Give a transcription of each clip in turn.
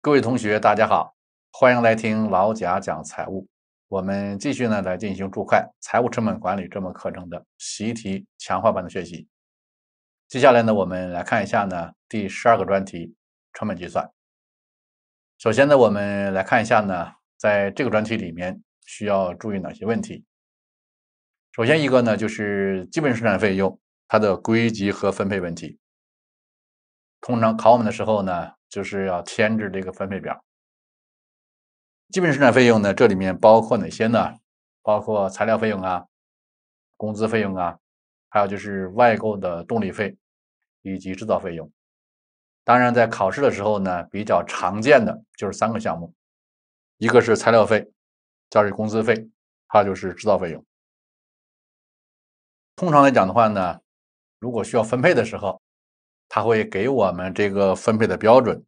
各位同学，大家好，欢迎来听老贾讲财务。我们继续呢来进行注会财务成本管理这门课程的习题强化版的学习。接下来呢，我们来看一下呢第十二个专题成本计算。首先呢，我们来看一下呢在这个专题里面需要注意哪些问题。首先一个呢，就是基本生产费用它的归集和分配问题。通常考我们的时候呢。就是要添制这个分配表。基本生产费用呢，这里面包括哪些呢？包括材料费用啊，工资费用啊，还有就是外购的动力费以及制造费用。当然，在考试的时候呢，比较常见的就是三个项目，一个是材料费，再是工资费，还有就是制造费用。通常来讲的话呢，如果需要分配的时候。他会给我们这个分配的标准，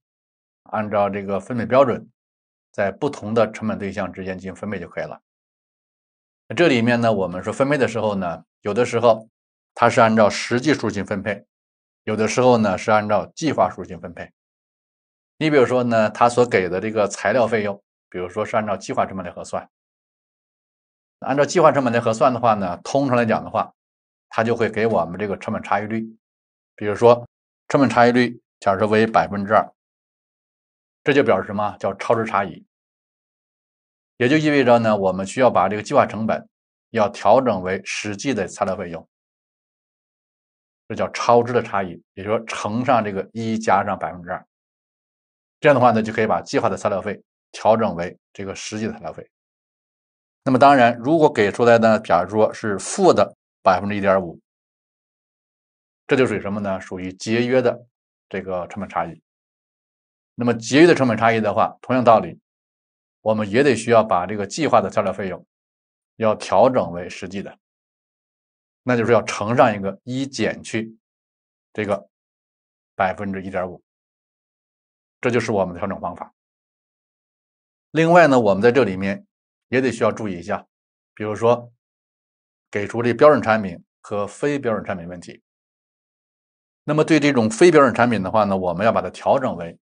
按照这个分配标准，在不同的成本对象之间进行分配就可以了。这里面呢，我们说分配的时候呢，有的时候它是按照实际数进行分配，有的时候呢是按照计划数进行分配。你比如说呢，他所给的这个材料费用，比如说是按照计划成本来核算。按照计划成本来核算的话呢，通常来讲的话，它就会给我们这个成本差异率，比如说。成本差异率假设为百分之二，这就表示什么叫超值差异，也就意味着呢，我们需要把这个计划成本要调整为实际的材料费用，这叫超支的差异，也就是说乘上这个一加上百分之二，这样的话呢，就可以把计划的材料费调整为这个实际的材料费。那么当然，如果给出来的，假如说是负的百分之一点五。这就属于什么呢？属于节约的这个成本差异。那么节约的成本差异的话，同样道理，我们也得需要把这个计划的材料费用要调整为实际的，那就是要乘上一个一减去这个百分之一点五，这就是我们的调整方法。另外呢，我们在这里面也得需要注意一下，比如说给出这标准产品和非标准产品问题。那么对这种非标准产品的话呢，我们要把它调整为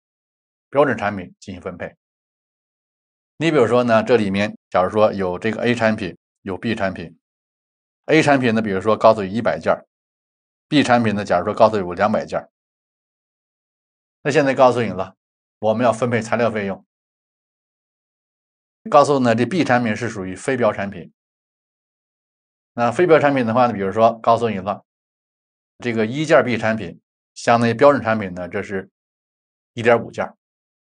标准产品进行分配。你比如说呢，这里面假如说有这个 A 产品，有 B 产品，A 产品呢，比如说告诉你一百件 b 产品呢，假如说告诉你两百件那现在告诉你了，我们要分配材料费用，告诉呢这 B 产品是属于非标产品。那非标产品的话呢，比如说告诉你了。这个一件 B 产品相当于标准产品呢，这是一点五件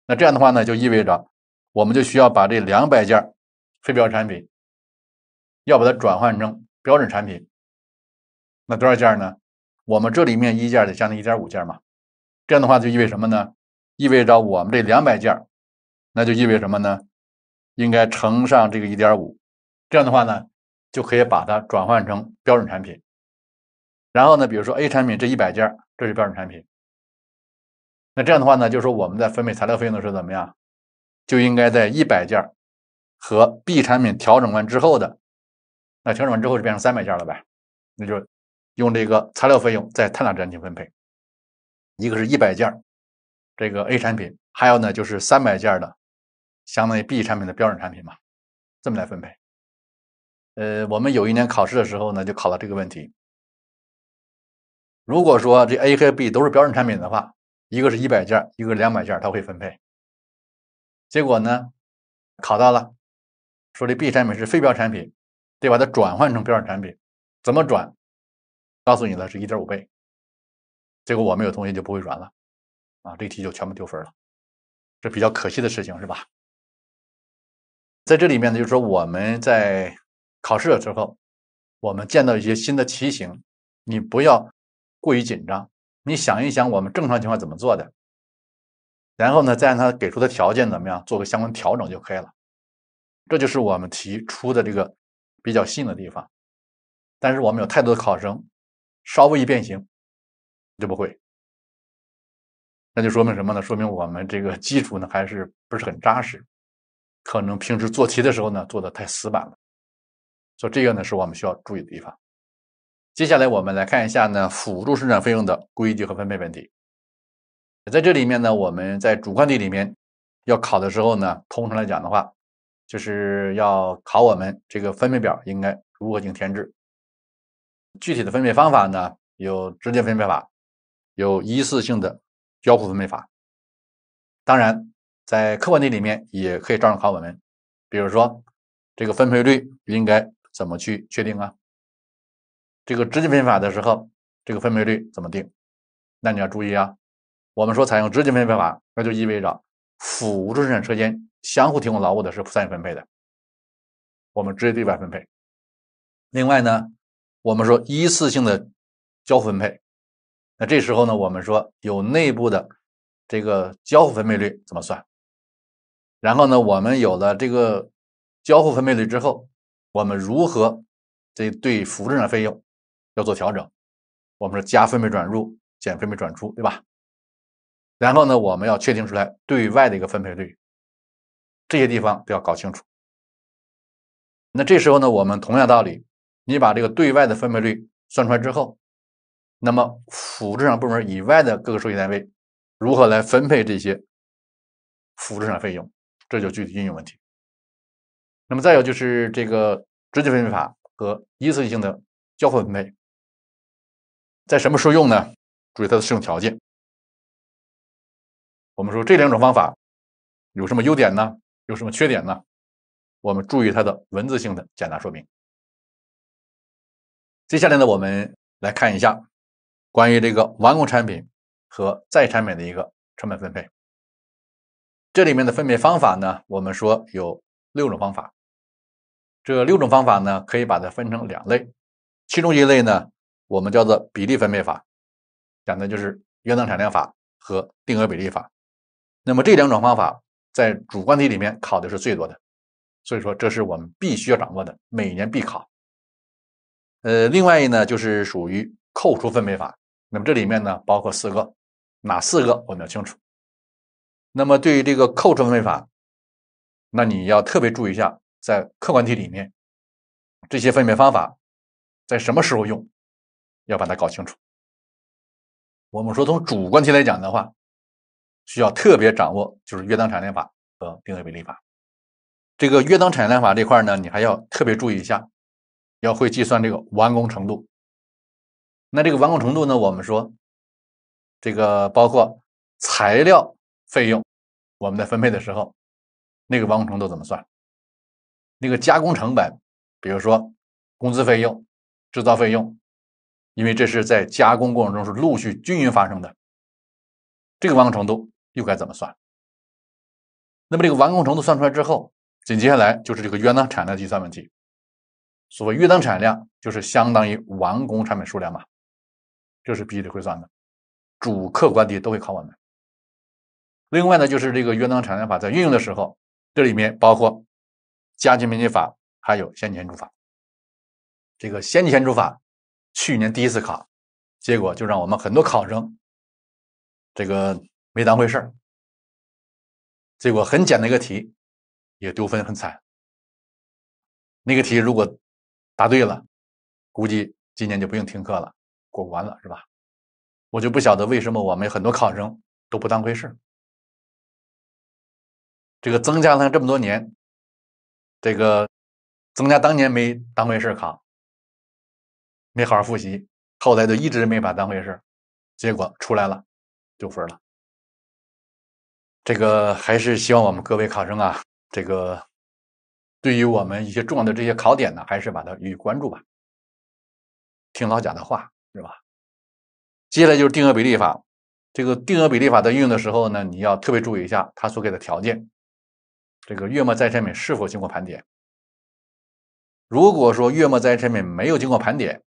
那这样的话呢，就意味着我们就需要把这两百件非标产品要把它转换成标准产品。那多少件呢？我们这里面一件儿的相当于一点五件嘛。这样的话，就意味着什么呢？意味着我们这两百件那就意味什么呢？应该乘上这个一点五。这样的话呢，就可以把它转换成标准产品。然后呢，比如说 A 产品这一百件这是标准产品。那这样的话呢，就是说我们在分配材料费用的时候怎么样，就应该在一百件和 B 产品调整完之后的，那调整完之后就变成三百件了呗。那就用这个材料费用在碳纳账进行分配，一个是一百件这个 A 产品，还有呢就是三百件的相当于 B 产品的标准产品嘛，这么来分配。呃，我们有一年考试的时候呢，就考了这个问题。如果说这 A 和 B 都是标准产品的话，一个是一百件，一个两百件，它会分配。结果呢，考到了，说这 B 产品是非标产品，得把它转换成标准产品，怎么转？告诉你的是一点五倍。结果我们有同学就不会转了，啊，这题就全部丢分了，这比较可惜的事情是吧？在这里面呢，就是说我们在考试的时候，我们见到一些新的题型，你不要。过于紧张，你想一想我们正常情况怎么做的，然后呢，再让他给出的条件怎么样，做个相关调整就可以了。这就是我们提出的这个比较新的地方。但是我们有太多的考生稍微一变形就不会，那就说明什么呢？说明我们这个基础呢还是不是很扎实，可能平时做题的时候呢做的太死板了，所以这个呢是我们需要注意的地方。接下来我们来看一下呢辅助生产费用的规矩和分配问题。在这里面呢，我们在主观题里面要考的时候呢，通常来讲的话，就是要考我们这个分配表应该如何进行填制。具体的分配方法呢，有直接分配法，有一次性的交互分配法。当然，在客观题里面也可以照样考我们，比如说这个分配率应该怎么去确定啊？这个直接分配法的时候，这个分配率怎么定？那你要注意啊，我们说采用直接分配法，那就意味着辅助生产车间相互提供劳务的是不参与分配的，我们直接对外分配。另外呢，我们说一次性的交付分配，那这时候呢，我们说有内部的这个交付分配率怎么算？然后呢，我们有了这个交付分配率之后，我们如何这对辅助生产费用？要做调整，我们是加分配转入，减分配转出，对吧？然后呢，我们要确定出来对外的一个分配率，这些地方都要搞清楚。那这时候呢，我们同样道理，你把这个对外的分配率算出来之后，那么辅助上部门以外的各个收益单位如何来分配这些辅助上费用，这就具体应用问题。那么再有就是这个直接分配法和一次性的交互分配。在什么时候用呢？注意它的适用条件。我们说这两种方法有什么优点呢？有什么缺点呢？我们注意它的文字性的简单说明。接下来呢，我们来看一下关于这个完工产品和在产品的一个成本分配。这里面的分配方法呢，我们说有六种方法。这六种方法呢，可以把它分成两类，其中一类呢。我们叫做比例分配法，讲的就是原等产量法和定额比例法。那么这两种方法在主观题里面考的是最多的，所以说这是我们必须要掌握的，每年必考。呃，另外呢就是属于扣除分配法，那么这里面呢包括四个，哪四个我们要清楚。那么对于这个扣除分配法，那你要特别注意一下，在客观题里面这些分配方法在什么时候用？要把它搞清楚。我们说从主观题来讲的话，需要特别掌握就是约当产量法和定额比例法。这个约当产量法这块呢，你还要特别注意一下，要会计算这个完工程度。那这个完工程度呢，我们说这个包括材料费用，我们在分配的时候，那个完工程度怎么算？那个加工成本，比如说工资费用、制造费用。因为这是在加工过程中是陆续均匀发生的，这个完工程度又该怎么算？那么这个完工程度算出来之后，紧接下来就是这个约当产量计算问题。所谓约当产量，就是相当于完工产品数量嘛，这是必须得会算的，主客观题都会考我们。另外呢，就是这个约当产量法在运用的时候，这里面包括加权面积法，还有先前出法。这个先前出法。去年第一次考，结果就让我们很多考生这个没当回事儿，结果很简单一个题也丢分很惨。那个题如果答对了，估计今年就不用听课了，过关了是吧？我就不晓得为什么我们很多考生都不当回事儿。这个增加了这么多年，这个增加当年没当回事儿考。没好好复习，后来就一直没把当回事结果出来了，丢分了。这个还是希望我们各位考生啊，这个对于我们一些重要的这些考点呢，还是把它予以关注吧，听老贾的话，是吧？接下来就是定额比例法，这个定额比例法在运用的时候呢，你要特别注意一下它所给的条件，这个月末在产品是否经过盘点？如果说月末在产品没有经过盘点，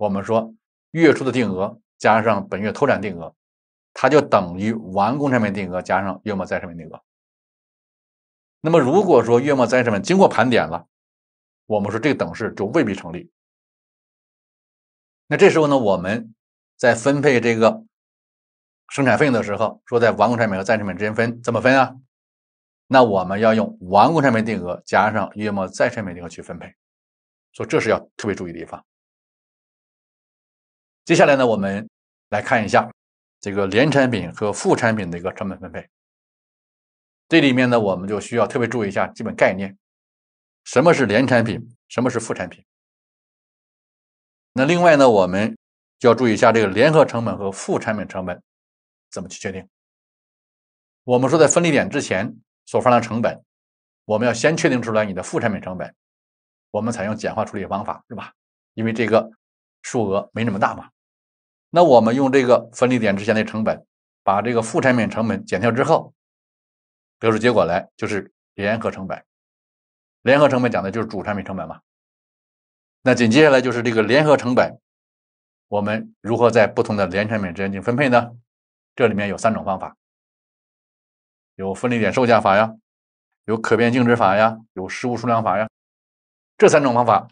我们说月初的定额加上本月投产定额，它就等于完工产品定额加上月末再产品定额。那么如果说月末再产品经过盘点了，我们说这个等式就未必成立。那这时候呢，我们在分配这个生产费用的时候，说在完工产品和再产品之间分怎么分啊？那我们要用完工产品定额加上月末再产品定额去分配，所以这是要特别注意的地方。接下来呢，我们来看一下这个联产品和副产品的一个成本分配。这里面呢，我们就需要特别注意一下基本概念：什么是联产品，什么是副产品。那另外呢，我们就要注意一下这个联合成本和副产品成本怎么去确定。我们说在分离点之前所发生的成本，我们要先确定出来你的副产品成本。我们采用简化处理方法，是吧？因为这个。数额没那么大嘛，那我们用这个分离点之前的成本，把这个副产品成本减掉之后，得出结果来就是联合成本。联合成本讲的就是主产品成本嘛。那紧接下来就是这个联合成本，我们如何在不同的联产品之间进行分配呢？这里面有三种方法，有分离点售价法呀，有可变净值法呀，有实物数量法呀。这三种方法，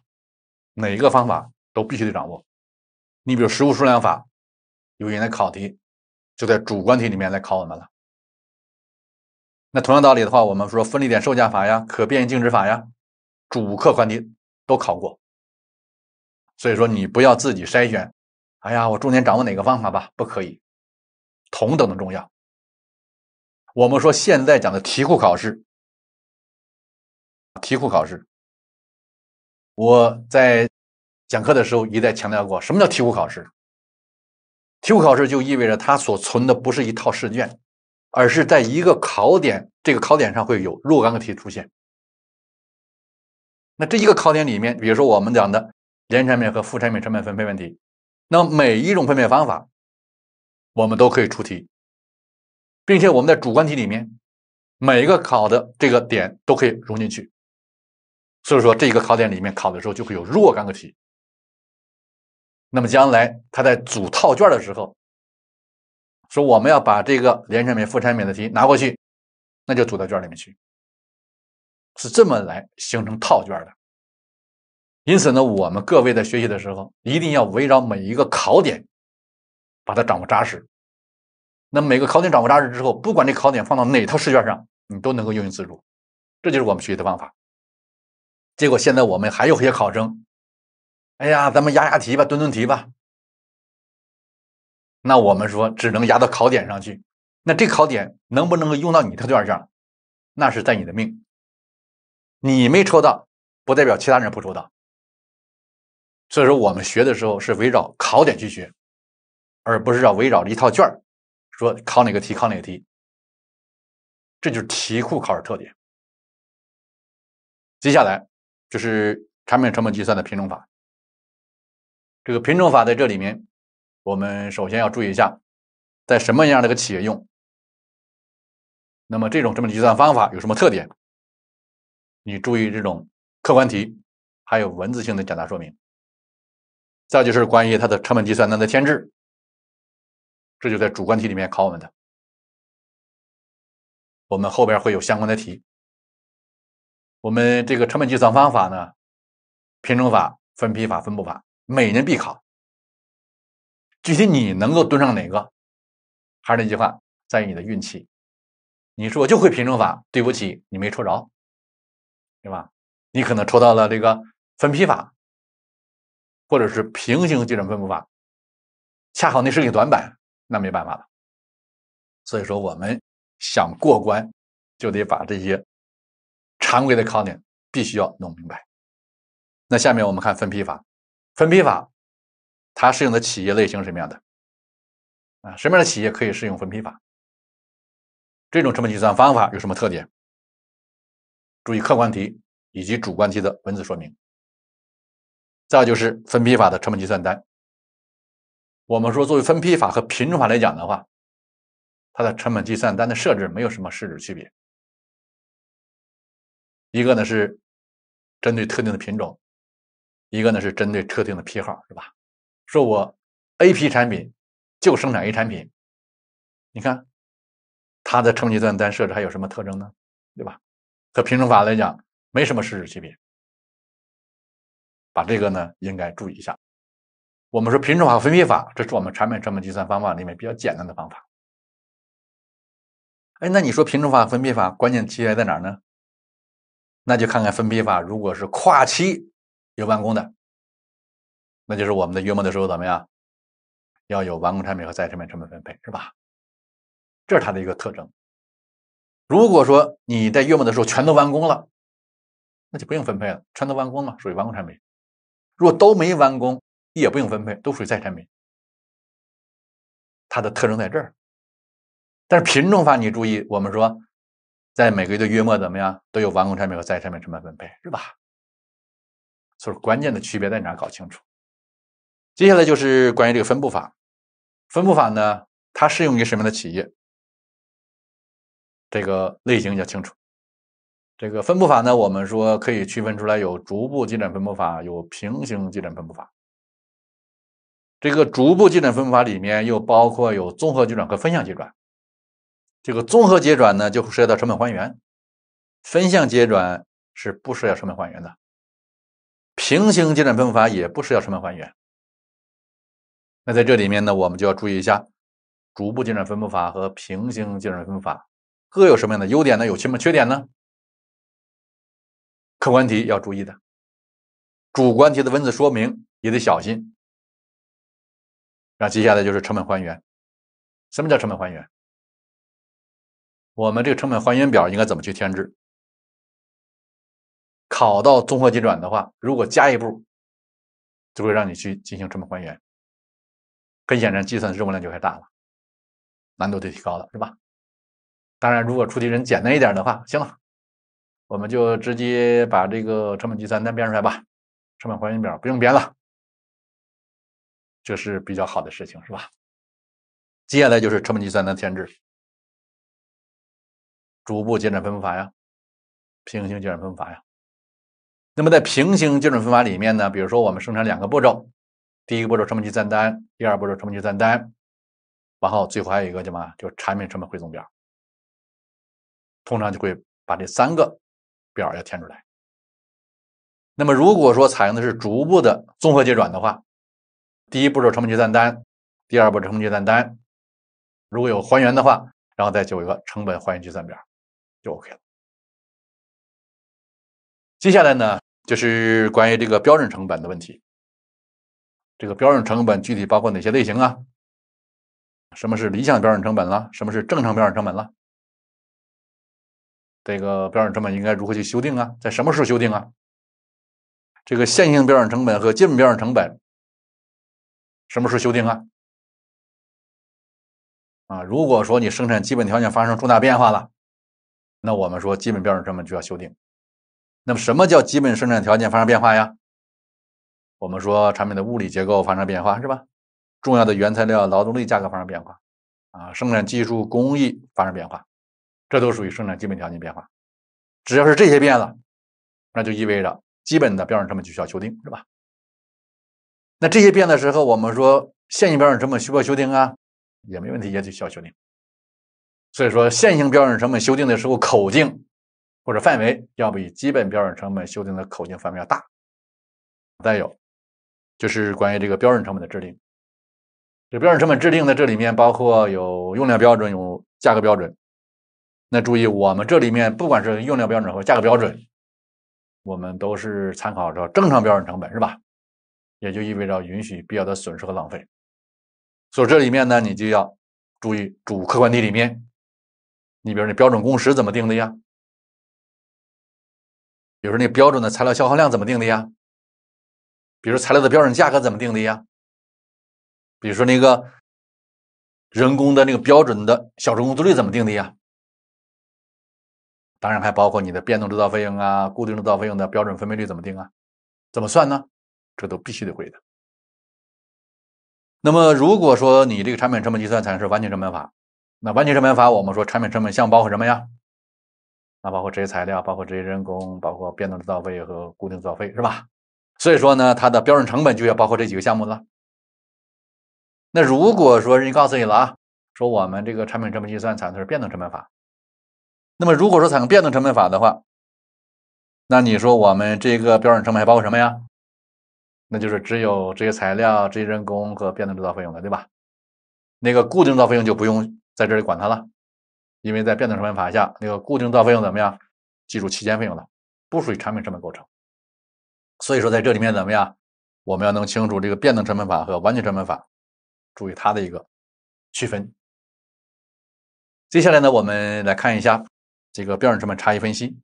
哪一个方法？都必须得掌握，你比如实物数量法，有人的考题就在主观题里面来考我们了。那同样道理的话，我们说分离点售价法呀、可变净值法呀，主客观题都考过。所以说你不要自己筛选，哎呀，我重点掌握哪个方法吧？不可以，同等的重要。我们说现在讲的题库考试，题库考试，我在。讲课的时候一再强调过，什么叫题库考试？题库考试就意味着它所存的不是一套试卷，而是在一个考点，这个考点上会有若干个题出现。那这一个考点里面，比如说我们讲的联产品和副产品成本分配问题，那每一种分配方法，我们都可以出题，并且我们在主观题里面，每一个考的这个点都可以融进去。所以说，这一个考点里面考的时候就会有若干个题。那么将来他在组套卷的时候，说我们要把这个联产品、副产品的题拿过去，那就组到卷里面去，是这么来形成套卷的。因此呢，我们各位在学习的时候，一定要围绕每一个考点，把它掌握扎实。那每个考点掌握扎实之后，不管这考点放到哪套试卷上，你都能够用于自如。这就是我们学习的方法。结果现在我们还有一些考生。哎呀，咱们压压题吧，蹲蹲题吧。那我们说只能压到考点上去。那这考点能不能够用到你的卷上，那是在你的命。你没抽到，不代表其他人不抽到。所以说，我们学的时候是围绕考点去学，而不是要围绕着一套卷说考哪个题考哪个题。这就是题库考试特点。接下来就是产品成本计算的品种法。这个品种法在这里面，我们首先要注意一下，在什么样的个企业用。那么这种成本计算方法有什么特点？你注意这种客观题，还有文字性的简答说明。再就是关于它的成本计算单的添制，这就在主观题里面考我们的。我们后边会有相关的题。我们这个成本计算方法呢，品种法、分批法、分布法。每年必考，具体你能够蹲上哪个？还是那句话，在于你的运气。你说我就会平衡法，对不起，你没抽着，对吧？你可能抽到了这个分批法，或者是平行矩阵分布法，恰好那是个短板，那没办法了。所以说，我们想过关，就得把这些常规的考点必须要弄明白。那下面我们看分批法。分批法，它适用的企业类型什么样的？啊，什么样的企业可以适用分批法？这种成本计算方法有什么特点？注意客观题以及主观题的文字说明。再就是分批法的成本计算单。我们说，作为分批法和品种法来讲的话，它的成本计算单的设置没有什么实质区别。一个呢是针对特定的品种。一个呢是针对特定的批号，是吧？说我 A 批产品就生产 A 产品，你看它的成批算单设置还有什么特征呢？对吧？和品种法来讲没什么实质区别。把这个呢应该注意一下。我们说品种法和分批法，这是我们产品成本计算方法里面比较简单的方法。哎，那你说品种法分批法关键区别在哪儿呢？那就看看分批法如果是跨期。有完工的，那就是我们的月末的时候怎么样，要有完工产品和生产品成本分配，是吧？这是它的一个特征。如果说你在月末的时候全都完工了，那就不用分配了，全都完工嘛，属于完工产品。若都没完工，也不用分配，都属于再产品。它的特征在这儿。但是品种法，你注意，我们说在每个月的月末怎么样，都有完工产品和再产品成本分配，是吧？就是关键的区别在哪？搞清楚。接下来就是关于这个分布法，分布法呢，它适用于什么样的企业？这个类型要清楚。这个分布法呢，我们说可以区分出来有逐步进展分布法，有平行进展分布法。这个逐步进展分布法里面又包括有综合结转和分项结转。这个综合结转呢，就涉及到成本还原；分项结转是不涉及成本还原的。平行进展分布法也不需要成本还原。那在这里面呢，我们就要注意一下，逐步进展分布法和平行进展分布法各有什么样的优点呢？有什么缺点呢？客观题要注意的，主观题的文字说明也得小心。那接下来就是成本还原，什么叫成本还原？我们这个成本还原表应该怎么去添置？考到综合计算的话，如果加一步，就会让你去进行成本还原，很显然计算任务量就太大了，难度就提高了，是吧？当然，如果出题人简单一点的话，行了，我们就直接把这个成本计算单编出来吧，成本还原表不用编了，这是比较好的事情，是吧？接下来就是成本计算单填制，逐步减转分布法呀，平行减转分步法呀。那么，在平行精准分法里面呢，比如说我们生产两个步骤，第一个步骤成本计算单，第二步骤成本计算单，然后最后还有一个叫什么？叫产品成本汇总表。通常就会把这三个表要填出来。那么，如果说采用的是逐步的综合结转的话，第一步骤成本结算单，第二步成本结算单，如果有还原的话，然后再有一个成本还原计算表，就 OK 了。接下来呢？就是关于这个标准成本的问题。这个标准成本具体包括哪些类型啊？什么是理想标准成本了？什么是正常标准成本了？这个标准成本应该如何去修订啊？在什么时候修订啊？这个线性标准成本和基本标准成本，什么时候修订啊？啊，如果说你生产基本条件发生重大变化了，那我们说基本标准成本就要修订。那么，什么叫基本生产条件发生变化呀？我们说产品的物理结构发生变化是吧？重要的原材料、劳动力价格发生变化，啊，生产技术工艺发生变化，这都属于生产基本条件变化。只要是这些变了，那就意味着基本的标准成本就需要修订是吧？那这些变的时候，我们说线性标准成本需要修订啊，也没问题，也得需要修订。所以说，线性标准成本修订的时候口径。或者范围要比基本标准成本修订的口径范围要大，再有，就是关于这个标准成本的制定，这标准成本制定呢，这里面包括有用量标准，有价格标准。那注意，我们这里面不管是用量标准和价格标准，我们都是参考着正常标准成本，是吧？也就意味着允许必要的损失和浪费。所以这里面呢，你就要注意主客观题里面，你比如你标准工时怎么定的呀？比如说，那标准的材料消耗量怎么定的呀？比如说，材料的标准价格怎么定的呀？比如说，那个人工的那个标准的小时工资率怎么定的呀？当然，还包括你的变动制造费用啊、固定制造费用的标准分配率怎么定啊？怎么算呢？这都必须得会的。那么，如果说你这个产品成本计算采用是完全成本法，那完全成本法我们说产品成本项包括什么呀？那包括这些材料，包括这些人工，包括变动制造费和固定制造费，是吧？所以说呢，它的标准成本就要包括这几个项目了。那如果说人家告诉你了啊，说我们这个产品成本计算采用的是变动成本法，那么如果说采用变动成本法的话，那你说我们这个标准成本还包括什么呀？那就是只有这些材料、这些人工和变动制造费用了，对吧？那个固定制造费用就不用在这里管它了。因为在变动成本法下，那个固定造费用怎么样计入期间费用的，不属于产品成本构成。所以说在这里面怎么样，我们要弄清楚这个变动成本法和完全成本法，注意它的一个区分。接下来呢，我们来看一下这个标准成本差异分析。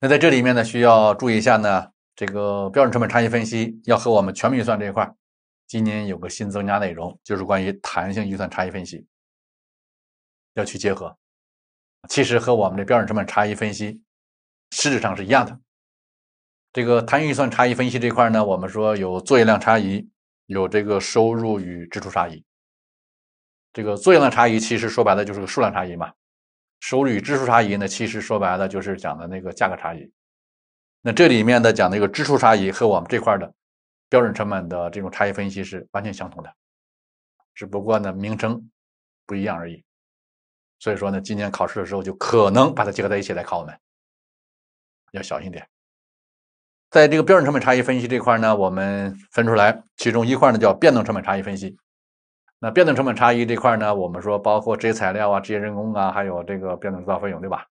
那在这里面呢，需要注意一下呢，这个标准成本差异分析要和我们全面预算这一块今年有个新增加内容，就是关于弹性预算差异分析，要去结合。其实和我们的标准成本差异分析实质上是一样的。这个摊预算差异分析这块呢，我们说有作业量差异，有这个收入与支出差异。这个作业量差异其实说白了就是个数量差异嘛，收入与支出差异呢，其实说白了就是讲的那个价格差异。那这里面的讲那个支出差异和我们这块的标准成本的这种差异分析是完全相同的，只不过呢名称不一样而已。所以说呢，今年考试的时候就可能把它结合在一起来考我们，要小心点。在这个标准成本差异分析这块呢，我们分出来其中一块呢叫变动成本差异分析。那变动成本差异这块呢，我们说包括这些材料啊、这些人工啊，还有这个变动制造费用，对吧？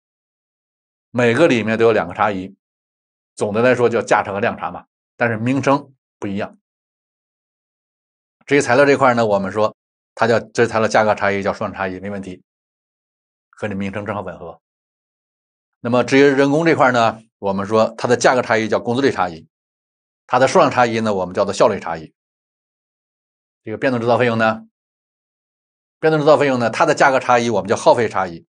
每个里面都有两个差异，总的来说叫价差和量差嘛，但是名称不一样。这些材料这块呢，我们说它叫这材料价格差异，叫数量差异，没问题。和你名称正好吻合。那么，职业人工这块呢，我们说它的价格差异叫工资率差异，它的数量差异呢，我们叫做效率差异。这个变动制造费用呢，变动制造费用呢，它的价格差异我们叫耗费差异，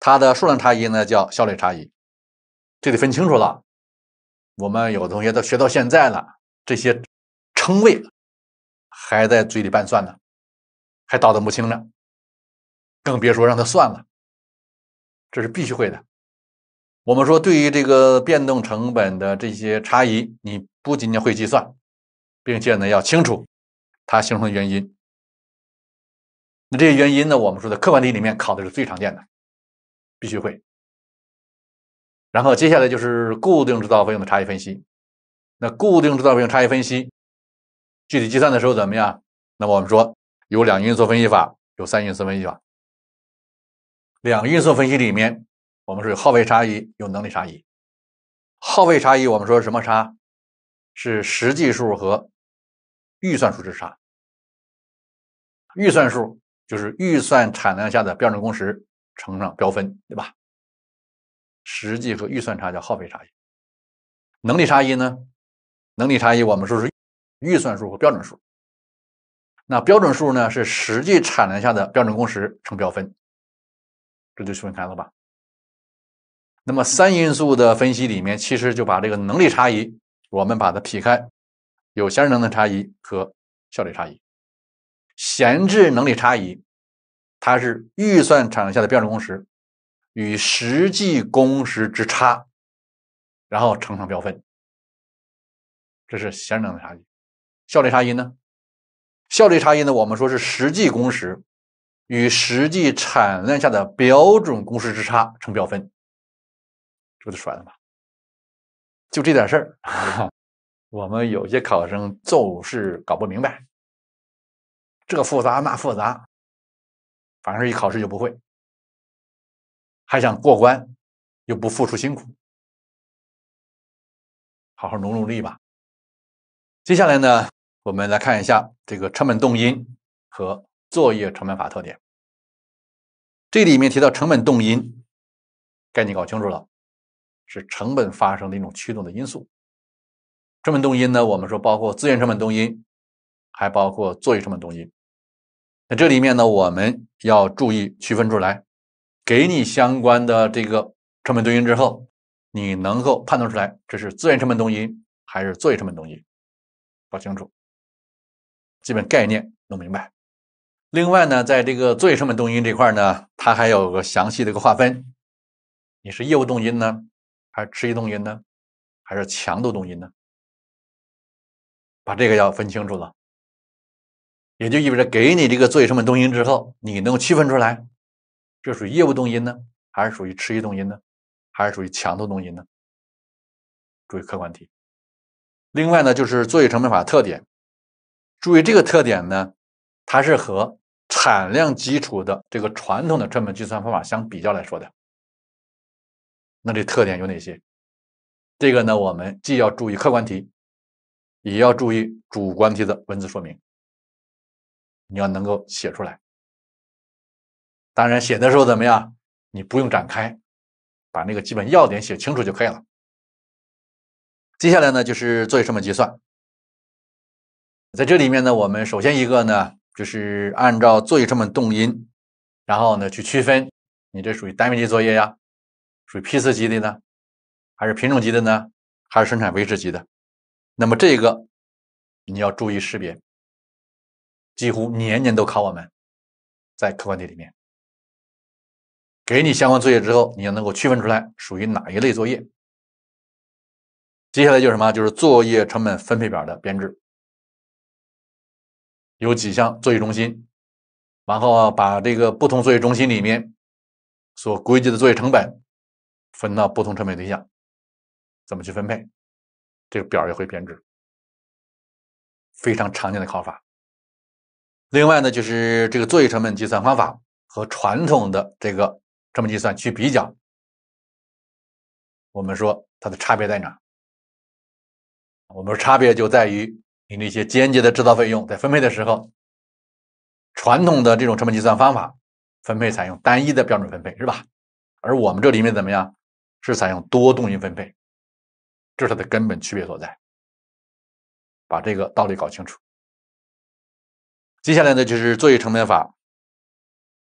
它的数量差异呢叫效率差异。这得分清楚了。我们有的同学都学到现在了，这些称谓还在嘴里拌蒜呢，还捣腾不清呢，更别说让他算了。这是必须会的。我们说，对于这个变动成本的这些差异，你不仅仅会计算，并且呢要清楚它形成的原因。那这些原因呢，我们说在客观题里面考的是最常见的，必须会。然后接下来就是固定制造费用的差异分析。那固定制造费用差异分析具体计算的时候怎么样？那么我们说有两因素分析法，有三因素分析法。两个运算分析里面，我们是有耗费差异，有能力差异。耗费差异我们说什么差？是实际数和预算数之差。预算数就是预算产量下的标准工时乘上标分，对吧？实际和预算差叫耗费差异。能力差异呢？能力差异我们说是预算数和标准数。那标准数呢是实际产量下的标准工时乘标分。这就区分开了吧。那么三因素的分析里面，其实就把这个能力差异，我们把它劈开，有先能的差异和效率差异。闲置能力差异，它是预算产生下的标准工时与实际工时之差，然后乘上标分，这是相能的差异，效率差异呢？效率差异呢？我们说是实际工时。与实际产量下的标准公式之差成标分，这不就出来了吗？就这点事儿，我们有些考生就是搞不明白，这复杂那复杂，反正一考试就不会，还想过关，又不付出辛苦，好好努努力吧。接下来呢，我们来看一下这个成本动因和。作业成本法特点，这里面提到成本动因，概念搞清楚了，是成本发生的一种驱动的因素。成本动因呢，我们说包括资源成本动因，还包括作业成本动因。那这里面呢，我们要注意区分出来，给你相关的这个成本动因之后，你能够判断出来这是资源成本动因还是作业成本动因，搞清楚，基本概念弄明白。另外呢，在这个作业成本动因这块呢，它还有个详细的一个划分，你是业务动因呢，还是持续动因呢，还是强度动因呢？把这个要分清楚了，也就意味着给你这个作业成本动因之后，你能区分出来，这属于业务动因呢，还是属于持续动因呢，还是属于强度动因呢？注意客观题。另外呢，就是作业成本法特点，注意这个特点呢。它是和产量基础的这个传统的成本计算方法相比较来说的，那这特点有哪些？这个呢，我们既要注意客观题，也要注意主观题的文字说明，你要能够写出来。当然写的时候怎么样，你不用展开，把那个基本要点写清楚就可以了。接下来呢，就是做一成本计算，在这里面呢，我们首先一个呢。就是按照作业成本动因，然后呢去区分，你这属于单位级作业呀，属于批次级的呢，还是品种级的呢，还是生产维持级的？那么这个你要注意识别，几乎年年都考我们，在客观题里面给你相关作业之后，你要能够区分出来属于哪一类作业。接下来就是什么？就是作业成本分配表的编制。有几项作业中心，然后把这个不同作业中心里面所归集的作业成本分到不同成本对象，怎么去分配？这个表也会编制，非常常见的考法。另外呢，就是这个作业成本计算方法和传统的这个成本计算去比较，我们说它的差别在哪？我们说差别就在于。你那些间接的制造费用在分配的时候，传统的这种成本计算方法分配采用单一的标准分配是吧？而我们这里面怎么样是采用多动因分配，这是它的根本区别所在。把这个道理搞清楚。接下来呢就是作业成本法，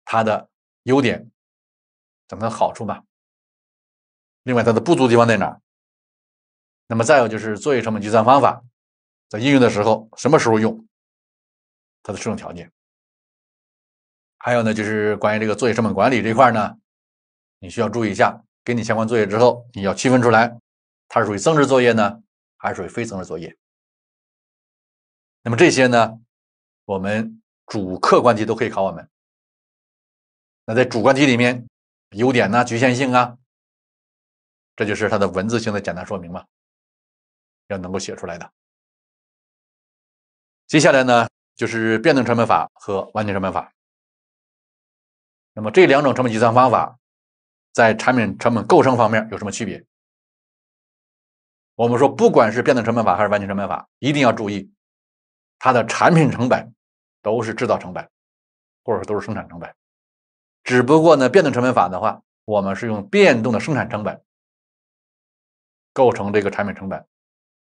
它的优点，怎么的好处吧。另外它的不足地方在哪那么再有就是作业成本计算方法。在应用的时候，什么时候用它的适用条件？还有呢，就是关于这个作业成本管理这一块呢，你需要注意一下，给你相关作业之后，你要区分出来，它是属于增值作业呢，还是属于非增值作业。那么这些呢，我们主客观题都可以考我们。那在主观题里面，优点呢，局限性啊，这就是它的文字性的简单说明嘛，要能够写出来的。接下来呢，就是变动成本法和完全成本法。那么这两种成本计算方法，在产品成本构成方面有什么区别？我们说，不管是变动成本法还是完全成本法，一定要注意，它的产品成本都是制造成本，或者说都是生产成本。只不过呢，变动成本法的话，我们是用变动的生产成本构成这个产品成本，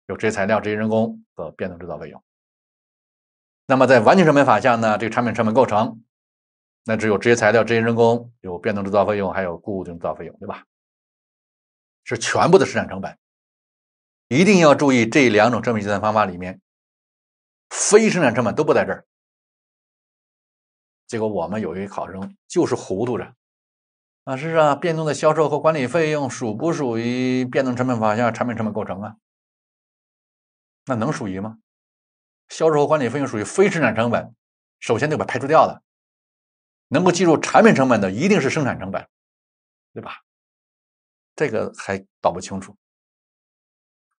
有这些材料、这些人工和变动制造费用。那么，在完全成本法下呢，这个产品成本构成，那只有直接材料、直接人工、有变动制造费用，还有固定制造费用，对吧？是全部的生产成本。一定要注意这两种成本计算方法里面，非生产成本都不在这儿。结果我们有一位考生就是糊涂着，老师啊，变动的销售和管理费用属不属于变动成本法下产品成本构成啊？那能属于吗？销售和管理费用属于非生产成本，首先得把排除掉了。能够计入产品成本的一定是生产成本，对吧？这个还搞不清楚，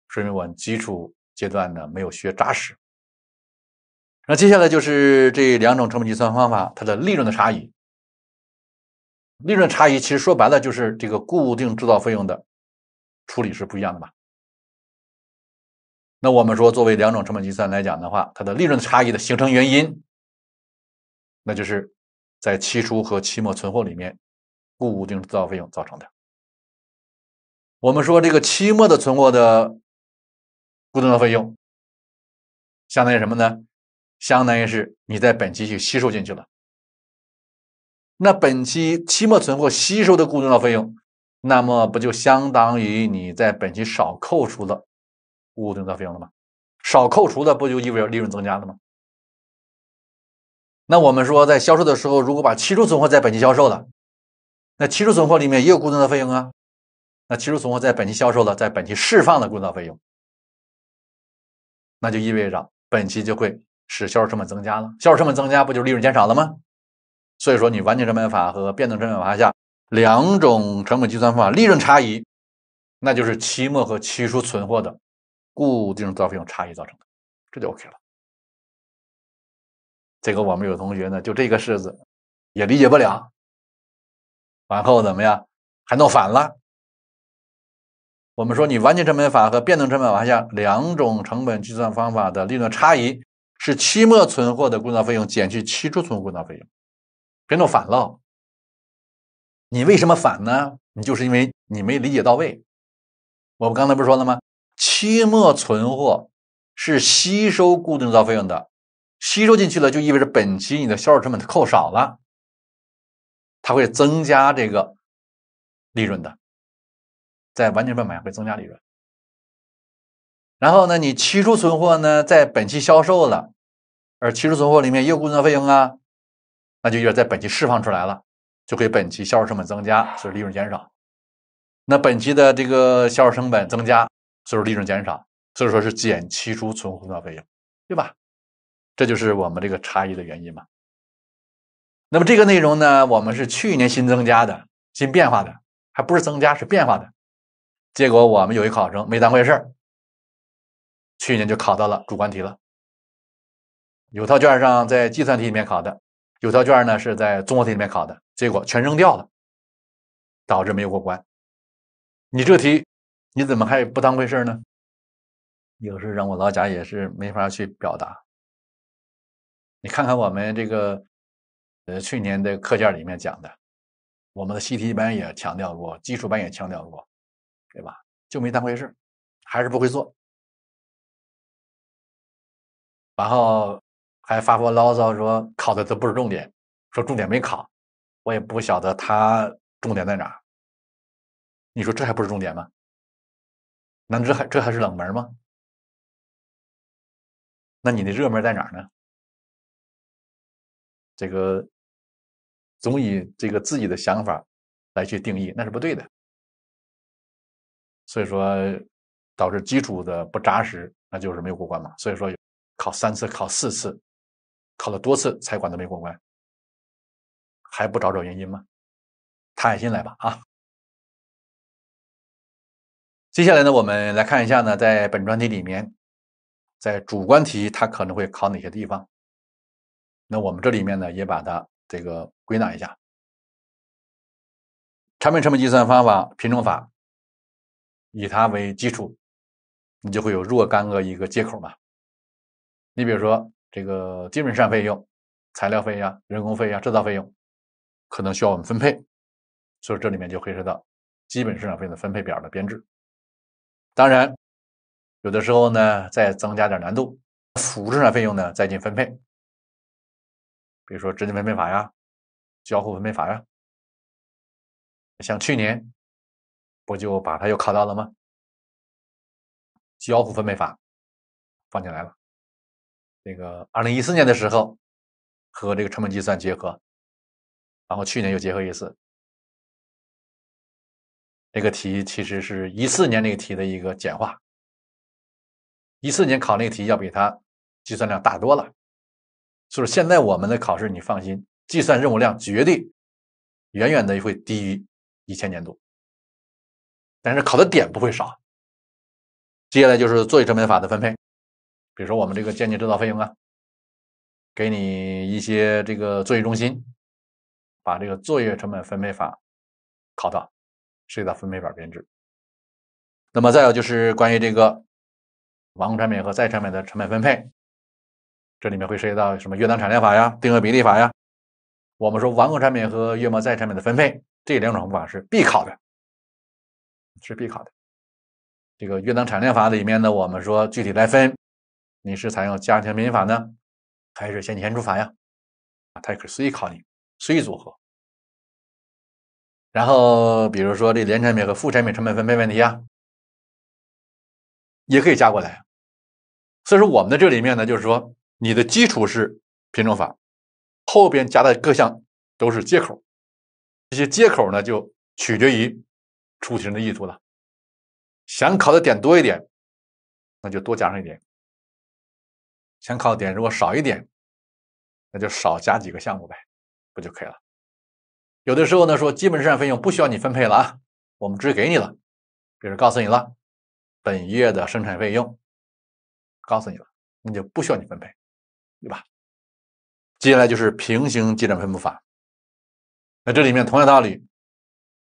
说明我基础阶段呢没有学扎实。那接下来就是这两种成本计算方法它的利润的差异。利润差异其实说白了就是这个固定制造费用的处理是不一样的吧？那我们说，作为两种成本计算来讲的话，它的利润差异的形成原因，那就是在期初和期末存货里面固定制造费用造成的。我们说，这个期末的存货的固定的费用相当于什么呢？相当于是你在本期去吸收进去了。那本期期末存货吸收的固定的费用，那么不就相当于你在本期少扣除了？固定资产费用了吗？少扣除的不就意味着利润增加了吗？那我们说在销售的时候，如果把期初存货在本期销售了，那期初存货里面也有固定资产费用啊。那期初存货在本期销售了，在本期释放了固定资产费用，那就意味着本期就会使销售成本增加了，销售成本增加不就利润减少了吗？所以说你完全成本法和变动成本法下两种成本计算方法利润差异，那就是期末和期初存货的。固定制造费用差异造成的，这就 OK 了。这个我们有同学呢，就这个式子也理解不了，往后怎么样还弄反了？我们说你完全成本法和变动成本法下两种成本计算方法的利润差异是期末存货的工造费用减去期初存货固定费用，别弄反了。你为什么反呢？你就是因为你没理解到位。我们刚才不是说了吗？期末存货是吸收固定制造费用的，吸收进去了就意味着本期你的销售成本扣少了，它会增加这个利润的，在完全成本会增加利润。然后呢，你期初存货呢在本期销售了，而期初存货里面有固定费用啊，那就意味着在本期释放出来了，就给本期销售成本增加，所以利润减少。那本期的这个销售成本增加。所以说利润减少，所以说是减期初存货的费用，对吧？这就是我们这个差异的原因嘛。那么这个内容呢，我们是去年新增加的、新变化的，还不是增加是变化的。结果我们有一考生没当回事儿，去年就考到了主观题了。有套卷上在计算题里面考的，有套卷呢是在综合题里面考的，结果全扔掉了，导致没有过关。你这题。你怎么还不当回事呢？有时让我老贾也是没法去表达。你看看我们这个，呃，去年的课件里面讲的，我们的习题班也强调过，基础班也强调过，对吧？就没当回事，还是不会做。然后还发发牢骚说考的都不是重点，说重点没考，我也不晓得他重点在哪儿。你说这还不是重点吗？那这还这还是冷门吗？那你的热门在哪儿呢？这个总以这个自己的想法来去定义，那是不对的。所以说，导致基础的不扎实，那就是没有过关嘛。所以说，考三次、考四次，考了多次才管都没过关，还不找找原因吗？踏下心来吧，啊。接下来呢，我们来看一下呢，在本专题里面，在主观题它可能会考哪些地方？那我们这里面呢，也把它这个归纳一下。产品成本计算方法品种法，以它为基础，你就会有若干个一个接口嘛。你比如说这个基本上费用、材料费呀、人工费呀、制造费用，可能需要我们分配，所以这里面就会涉及到基本市场费用分配表的编制。当然，有的时候呢，再增加点难度，辅助生产费用呢再进分配，比如说直接分配法呀，交互分配法呀。像去年，不就把它又考到了吗？交互分配法放进来了。这个二零一四年的时候和这个成本计算结合，然后去年又结合一次。这个题其实是一四年那个题的一个简化，一四年考那个题要比它计算量大多了，就是现在我们的考试你放心，计算任务量绝对远远的会低于一千年度，但是考的点不会少。接下来就是作业成本法的分配，比如说我们这个间接制造费用啊，给你一些这个作业中心，把这个作业成本分配法考到。涉及到分配表编制，那么再有就是关于这个完工产品和在产品的成本分配，这里面会涉及到什么月当产量法呀、定额比例法呀。我们说完工产品和月末在产品的分配，这两种方法是必考的，是必考的。这个月当产量法里面呢，我们说具体来分，你是采用加权平均法呢，还是先前出法呀？啊，它也可以随意考你，随意组合。然后，比如说这联产品和副产品成本分配问题啊，也可以加过来。所以说，我们的这里面呢，就是说你的基础是品种法，后边加的各项都是接口。这些接口呢，就取决于出题人的意图了。想考的点多一点，那就多加上一点；想考的点如果少一点，那就少加几个项目呗，不就可以了？有的时候呢，说基本生产费用不需要你分配了啊，我们直接给你了，比如告诉你了，本月的生产费用，告诉你了，那就不需要你分配，对吧？接下来就是平行基准分布法。那这里面同样道理，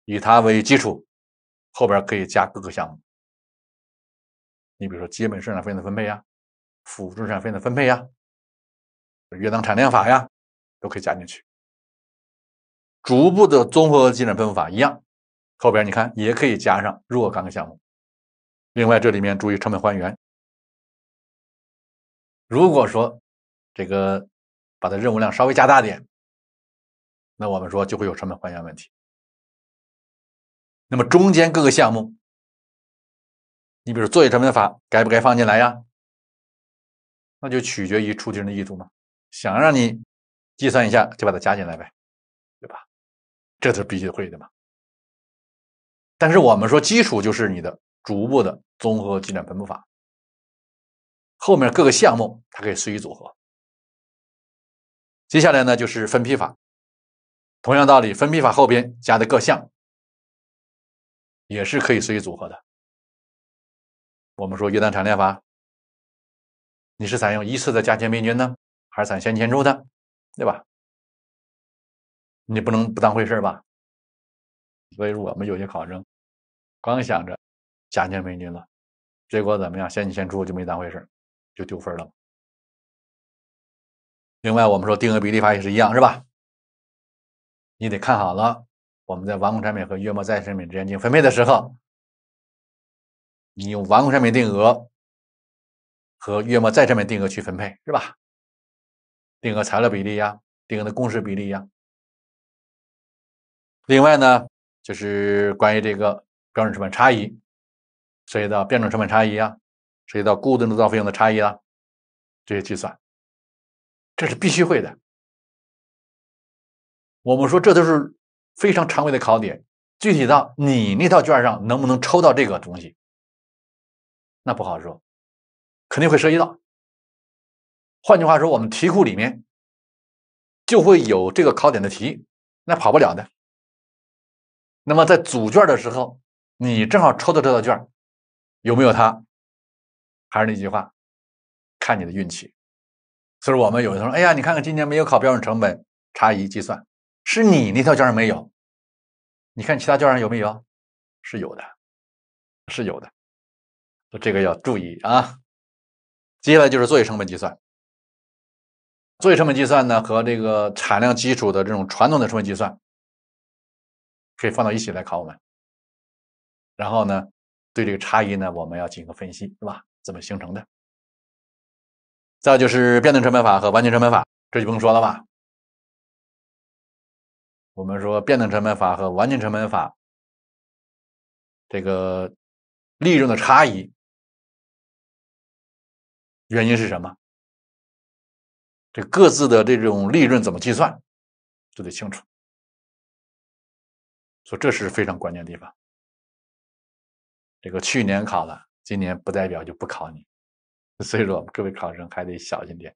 以它为基础，后边可以加各个项目。你比如说基本生产费用的分配呀，辅助生产费用的分配呀，月当产量法呀，都可以加进去。逐步的综合进展分布法一样，后边你看也可以加上若干个项目。另外，这里面注意成本还原。如果说这个把它任务量稍微加大点，那我们说就会有成本还原问题。那么中间各个项目，你比如作业成本法该不该放进来呀？那就取决于出题人的意图嘛，想让你计算一下就把它加进来呗。这是必须会的嘛。但是我们说基础就是你的逐步的综合进展分布法，后面各个项目它可以随意组合。接下来呢就是分批法，同样道理，分批法后边加的各项也是可以随意组合的。我们说约旦产量法，你是采用一次的加权平均呢，还是采用前权的，对吧？你不能不当回事吧？所以说，我们有些考生光想着假借美女了，结果怎么样？先进先出就没当回事就丢分了。另外，我们说定额比例法也是一样，是吧？你得看好了，我们在完工产品和月末在产品之间进行分配的时候，你用完工产品定额和月末在产品定额去分配，是吧？定额材料比例呀，定额的工时比例呀。另外呢，就是关于这个标准成本差异，涉及到标准成本差异啊，涉及到固定制造费用的差异啊，这些计算，这是必须会的。我们说这都是非常常规的考点，具体到你那套卷上能不能抽到这个东西，那不好说，肯定会涉及到。换句话说，我们题库里面就会有这个考点的题，那跑不了的。那么在组卷的时候，你正好抽到这套卷有没有它？还是那句话，看你的运气。所以，我们有的同学，哎呀，你看看今年没有考标准成本差异计算，是你那套卷上没有？你看其他卷上有没有？是有的，是有的。这个要注意啊。接下来就是作业成本计算。作业成本计算呢，和这个产量基础的这种传统的成本计算。可以放到一起来考我们，然后呢，对这个差异呢，我们要进行分析，是吧？怎么形成的？再就是变动成本法和完全成本法，这就不用说了吧？我们说变动成本法和完全成本法，这个利润的差异原因是什么？这各自的这种利润怎么计算，就得清楚。说这是非常关键的地方，这个去年考了，今年不代表就不考你，所以说各位考生还得小心点。